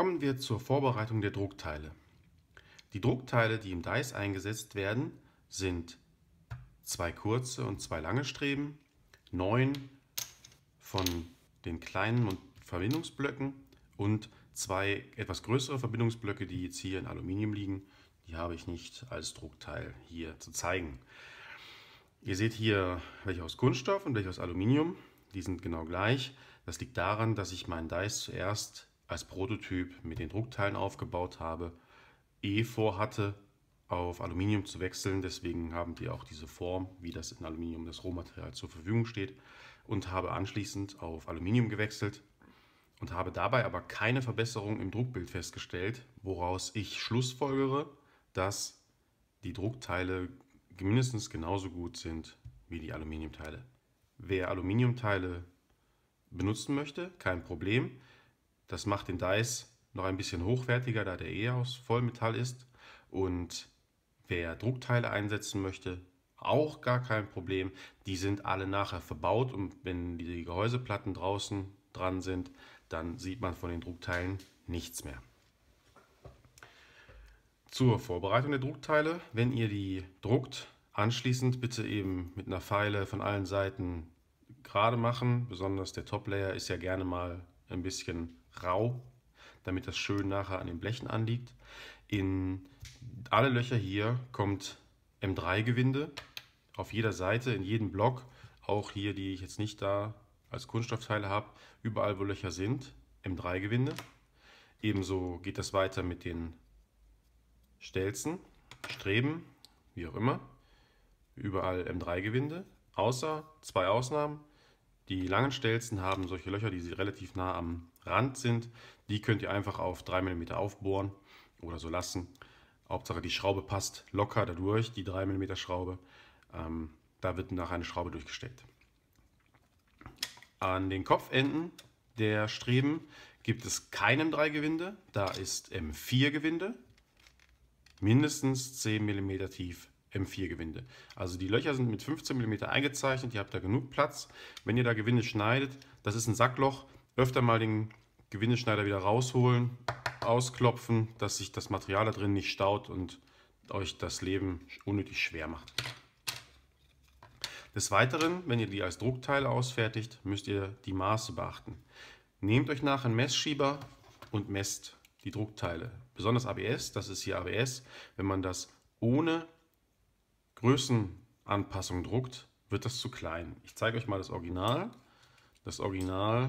Kommen wir zur Vorbereitung der Druckteile. Die Druckteile, die im Dice eingesetzt werden, sind zwei kurze und zwei lange Streben, neun von den kleinen Verbindungsblöcken und zwei etwas größere Verbindungsblöcke, die jetzt hier in Aluminium liegen. Die habe ich nicht als Druckteil hier zu zeigen. Ihr seht hier welche aus Kunststoff und welche aus Aluminium. Die sind genau gleich. Das liegt daran, dass ich meinen Dice zuerst als Prototyp mit den Druckteilen aufgebaut habe, eh vorhatte, auf Aluminium zu wechseln. Deswegen haben die auch diese Form, wie das in Aluminium das Rohmaterial zur Verfügung steht. Und habe anschließend auf Aluminium gewechselt und habe dabei aber keine Verbesserung im Druckbild festgestellt, woraus ich schlussfolgere, dass die Druckteile mindestens genauso gut sind wie die Aluminiumteile. Wer Aluminiumteile benutzen möchte, kein Problem. Das macht den Dice noch ein bisschen hochwertiger, da der eh aus Vollmetall ist. Und wer Druckteile einsetzen möchte, auch gar kein Problem. Die sind alle nachher verbaut und wenn die Gehäuseplatten draußen dran sind, dann sieht man von den Druckteilen nichts mehr. Zur Vorbereitung der Druckteile, wenn ihr die druckt, anschließend bitte eben mit einer Pfeile von allen Seiten gerade machen. Besonders der Top-Layer ist ja gerne mal ein bisschen rau, damit das schön nachher an den Blechen anliegt. In alle Löcher hier kommt M3-Gewinde auf jeder Seite, in jedem Block, auch hier, die ich jetzt nicht da als Kunststoffteile habe, überall wo Löcher sind, M3-Gewinde. Ebenso geht das weiter mit den Stelzen, Streben, wie auch immer. Überall M3-Gewinde, außer zwei Ausnahmen. Die langen Stelzen haben solche Löcher, die sie relativ nah am Rand sind. Die könnt ihr einfach auf 3 mm aufbohren oder so lassen. Hauptsache die Schraube passt locker dadurch, die 3 mm Schraube. Ähm, da wird nachher eine Schraube durchgesteckt. An den Kopfenden der Streben gibt es kein 3 gewinde da ist M4-Gewinde, mindestens 10 mm tief M4-Gewinde. Also die Löcher sind mit 15 mm eingezeichnet, ihr habt da genug Platz. Wenn ihr da Gewinde schneidet, das ist ein Sackloch, öfter mal den Gewindeschneider wieder rausholen, ausklopfen, dass sich das Material da drin nicht staut und euch das Leben unnötig schwer macht. Des Weiteren, wenn ihr die als Druckteile ausfertigt, müsst ihr die Maße beachten. Nehmt euch nach einen Messschieber und messt die Druckteile. Besonders ABS, das ist hier ABS, wenn man das ohne Größenanpassung druckt, wird das zu klein. Ich zeige euch mal das Original. Das Original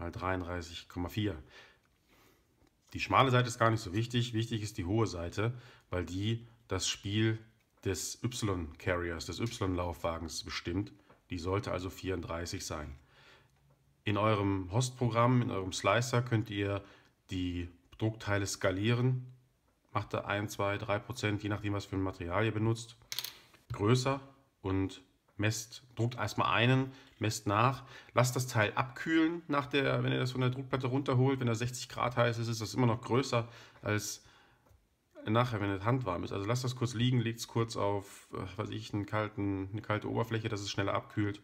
mal 33,4. Die schmale Seite ist gar nicht so wichtig. Wichtig ist die hohe Seite, weil die das Spiel des Y-Carriers, des Y-Laufwagens bestimmt. Die sollte also 34 sein. In eurem Host-Programm, in eurem Slicer könnt ihr die Druckteile skalieren. Macht da 1, 2, 3 Prozent, je nachdem, was für ein Material ihr benutzt. Größer und messt, druckt erstmal einen, messt nach, lasst das Teil abkühlen, nach der, wenn ihr das von der Druckplatte runterholt, wenn er 60 Grad heiß ist, ist das immer noch größer als nachher, wenn es handwarm ist. Also lasst das kurz liegen, legt es kurz auf, äh, was ich, einen kalten, eine kalte Oberfläche, dass es schneller abkühlt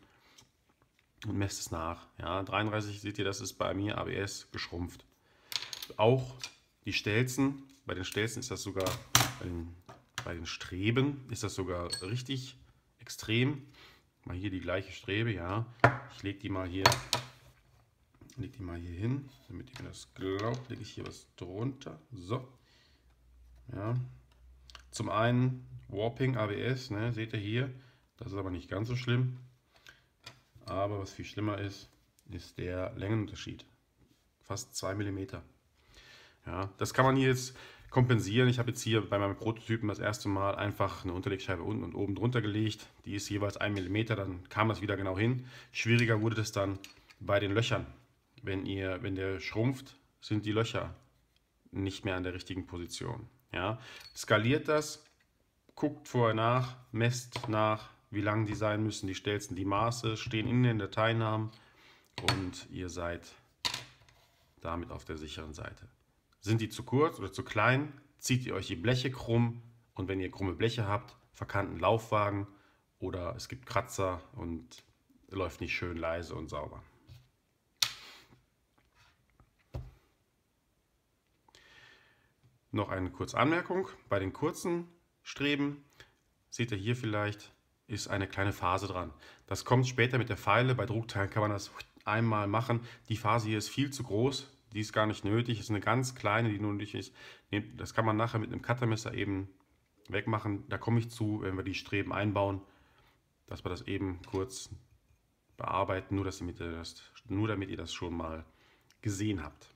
und messt es nach. Ja, 33 seht ihr, das ist bei mir ABS geschrumpft. Auch die Stelzen, bei den Stelzen ist das sogar, bei den, bei den Streben ist das sogar richtig extrem mal hier die gleiche Strebe, ja. Ich lege die mal hier, leg die mal hier hin, damit ihr mir das glaubt, lege ich hier was drunter. So. Ja. Zum einen Warping ABS, ne, seht ihr hier. Das ist aber nicht ganz so schlimm. Aber was viel schlimmer ist, ist der Längenunterschied. Fast 2 mm. Ja, das kann man hier jetzt kompensieren. Ich habe jetzt hier bei meinem Prototypen das erste Mal einfach eine Unterlegscheibe unten und oben drunter gelegt. Die ist jeweils 1 mm, dann kam das wieder genau hin. Schwieriger wurde das dann bei den Löchern. Wenn, ihr, wenn der schrumpft, sind die Löcher nicht mehr an der richtigen Position. Ja? Skaliert das, guckt vorher nach, messt nach, wie lang die sein müssen, die Stelzen, die Maße stehen in den Dateinamen und ihr seid damit auf der sicheren Seite. Sind die zu kurz oder zu klein, zieht ihr euch die Bleche krumm und wenn ihr krumme Bleche habt, verkannten Laufwagen oder es gibt Kratzer und läuft nicht schön leise und sauber. Noch eine kurze Anmerkung. Bei den kurzen Streben, seht ihr hier vielleicht, ist eine kleine Phase dran. Das kommt später mit der Pfeile. Bei Druckteilen kann man das einmal machen. Die Phase hier ist viel zu groß. Die ist gar nicht nötig, ist eine ganz kleine, die nötig ist. Das kann man nachher mit einem Cuttermesser eben wegmachen. Da komme ich zu, wenn wir die Streben einbauen, dass wir das eben kurz bearbeiten, nur, dass ihr, das, nur damit ihr das schon mal gesehen habt.